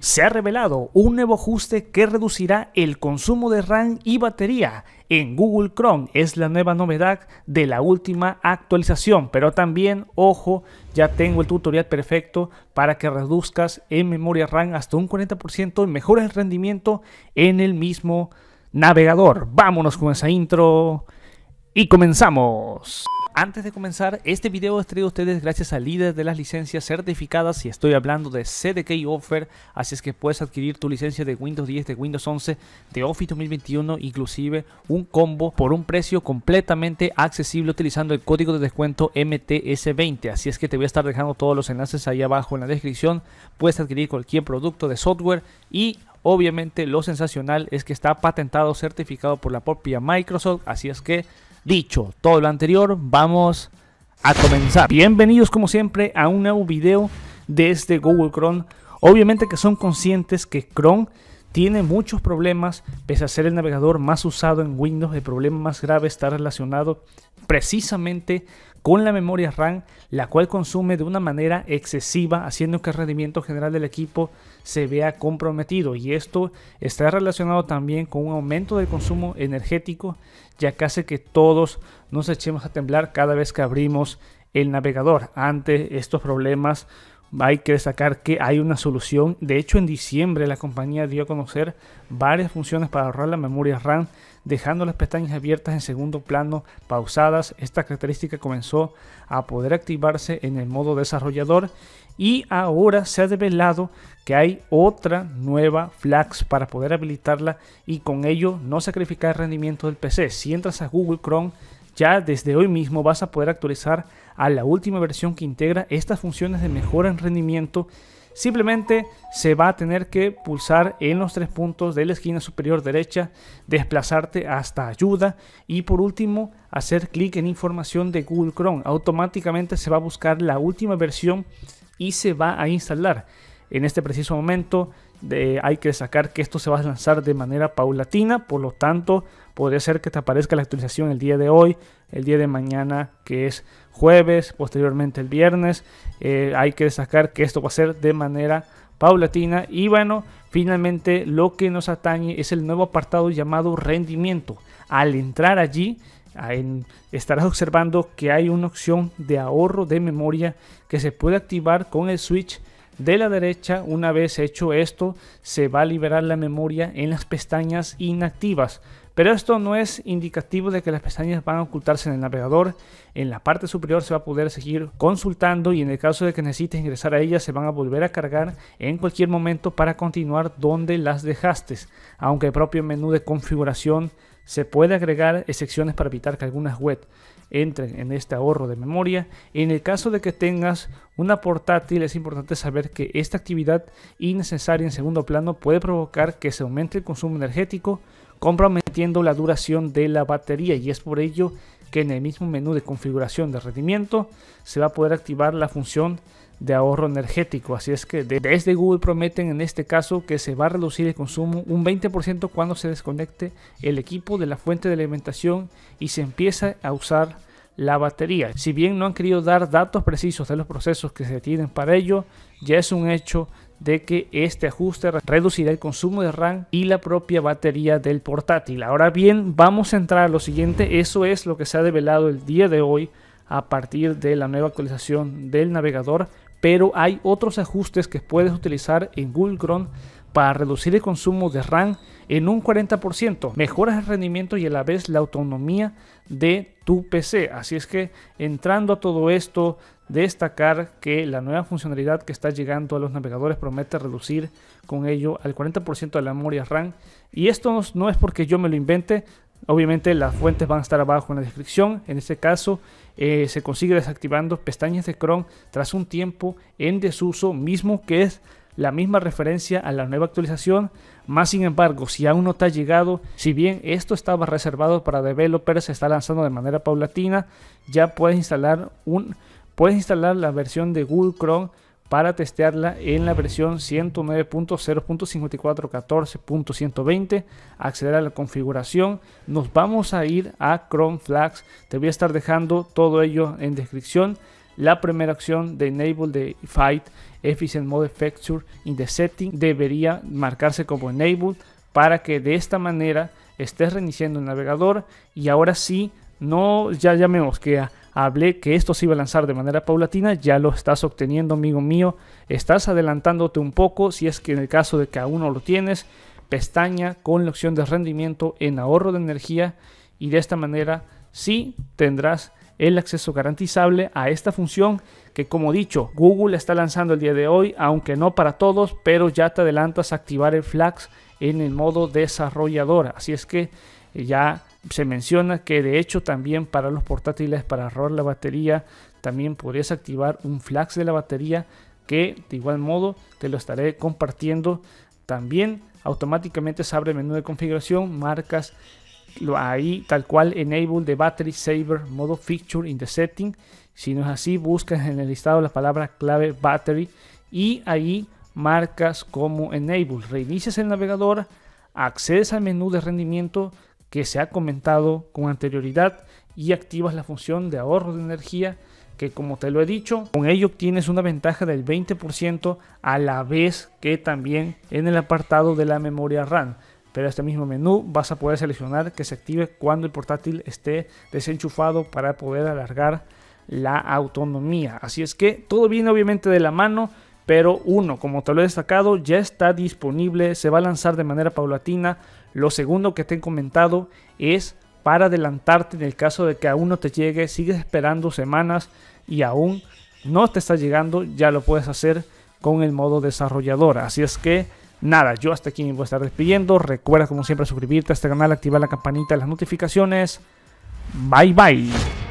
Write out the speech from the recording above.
Se ha revelado un nuevo ajuste que reducirá el consumo de RAM y batería en Google Chrome. Es la nueva novedad de la última actualización. Pero también, ojo, ya tengo el tutorial perfecto para que reduzcas en memoria RAM hasta un 40% y mejores el rendimiento en el mismo navegador. Vámonos con esa intro y comenzamos. Antes de comenzar, este video es traído a ustedes gracias al líder de las licencias certificadas y estoy hablando de CDK Offer, así es que puedes adquirir tu licencia de Windows 10, de Windows 11, de Office 2021, inclusive un combo por un precio completamente accesible utilizando el código de descuento MTS20, así es que te voy a estar dejando todos los enlaces ahí abajo en la descripción, puedes adquirir cualquier producto de software y obviamente lo sensacional es que está patentado, certificado por la propia Microsoft, así es que Dicho todo lo anterior, vamos a comenzar. Bienvenidos como siempre a un nuevo video desde este Google Chrome. Obviamente que son conscientes que Chrome tiene muchos problemas, pese a ser el navegador más usado en Windows, el problema más grave está relacionado precisamente con la memoria RAM, la cual consume de una manera excesiva, haciendo que el rendimiento general del equipo se vea comprometido. Y esto está relacionado también con un aumento del consumo energético, ya que hace que todos nos echemos a temblar cada vez que abrimos el navegador. Ante estos problemas hay que destacar que hay una solución. De hecho, en diciembre la compañía dio a conocer varias funciones para ahorrar la memoria RAM dejando las pestañas abiertas en segundo plano, pausadas. Esta característica comenzó a poder activarse en el modo desarrollador y ahora se ha develado que hay otra nueva Flax para poder habilitarla y con ello no sacrificar el rendimiento del PC. Si entras a Google Chrome, ya desde hoy mismo vas a poder actualizar a la última versión que integra estas funciones de mejora en rendimiento Simplemente se va a tener que pulsar en los tres puntos de la esquina superior derecha, desplazarte hasta ayuda y por último hacer clic en información de Google Chrome. Automáticamente se va a buscar la última versión y se va a instalar. En este preciso momento hay que sacar que esto se va a lanzar de manera paulatina, por lo tanto podría ser que te aparezca la actualización el día de hoy, el día de mañana que es jueves, posteriormente el viernes, eh, hay que destacar que esto va a ser de manera paulatina y bueno, finalmente lo que nos atañe es el nuevo apartado llamado rendimiento. Al entrar allí estarás observando que hay una opción de ahorro de memoria que se puede activar con el switch de la derecha, una vez hecho esto, se va a liberar la memoria en las pestañas inactivas. Pero esto no es indicativo de que las pestañas van a ocultarse en el navegador. En la parte superior se va a poder seguir consultando y en el caso de que necesites ingresar a ellas se van a volver a cargar en cualquier momento para continuar donde las dejaste. Aunque el propio menú de configuración se puede agregar excepciones para evitar que algunas web entren en este ahorro de memoria. En el caso de que tengas una portátil, es importante saber que esta actividad innecesaria en segundo plano puede provocar que se aumente el consumo energético, comprometiendo la duración de la batería y es por ello que en el mismo menú de configuración de rendimiento se va a poder activar la función de ahorro energético. Así es que desde Google prometen en este caso que se va a reducir el consumo un 20% cuando se desconecte el equipo de la fuente de alimentación y se empieza a usar la batería. Si bien no han querido dar datos precisos de los procesos que se tienen para ello, ya es un hecho de que este ajuste reducirá el consumo de RAM y la propia batería del portátil. Ahora bien, vamos a entrar a lo siguiente, eso es lo que se ha develado el día de hoy a partir de la nueva actualización del navegador, pero hay otros ajustes que puedes utilizar en Google Chrome para reducir el consumo de RAM en un 40%, mejoras el rendimiento y a la vez la autonomía de tu PC. Así es que entrando a todo esto, destacar que la nueva funcionalidad que está llegando a los navegadores promete reducir con ello al 40% de la memoria RAM. Y esto no es porque yo me lo invente, Obviamente las fuentes van a estar abajo en la descripción. En este caso eh, se consigue desactivando pestañas de Chrome tras un tiempo en desuso mismo que es la misma referencia a la nueva actualización, más sin embargo, si aún no te ha llegado, si bien esto estaba reservado para developers, se está lanzando de manera paulatina, ya puedes instalar un puedes instalar la versión de Google Chrome para testearla en la versión 109.0.5414.120, acceder a la configuración, nos vamos a ir a Chrome Flags, te voy a estar dejando todo ello en descripción la primera opción de Enable the Fight Efficient Mode Feature in the Setting debería marcarse como Enable para que de esta manera estés reiniciando el navegador y ahora sí, no ya llamemos que hablé que esto se iba a lanzar de manera paulatina, ya lo estás obteniendo amigo mío, estás adelantándote un poco si es que en el caso de que aún no lo tienes, pestaña con la opción de rendimiento en ahorro de energía y de esta manera sí tendrás el acceso garantizable a esta función que como dicho Google está lanzando el día de hoy, aunque no para todos, pero ya te adelantas a activar el FLAX en el modo desarrollador. Así es que eh, ya se menciona que de hecho también para los portátiles para ahorrar la batería también podrías activar un flax de la batería que de igual modo te lo estaré compartiendo también automáticamente se abre el menú de configuración marcas ahí tal cual enable the battery saver modo feature in the setting. Si no es así, buscas en el listado la palabra clave battery y ahí marcas como enable. Reinicias el navegador, accedes al menú de rendimiento que se ha comentado con anterioridad y activas la función de ahorro de energía que como te lo he dicho, con ello obtienes una ventaja del 20% a la vez que también en el apartado de la memoria RAM pero este mismo menú vas a poder seleccionar que se active cuando el portátil esté desenchufado para poder alargar la autonomía. Así es que todo viene obviamente de la mano, pero uno, como te lo he destacado, ya está disponible, se va a lanzar de manera paulatina. Lo segundo que te he comentado es para adelantarte en el caso de que aún no te llegue, sigues esperando semanas y aún no te está llegando, ya lo puedes hacer con el modo desarrollador. Así es que Nada, yo hasta aquí me voy a estar despidiendo. Recuerda como siempre suscribirte a este canal, activar la campanita de las notificaciones. Bye bye.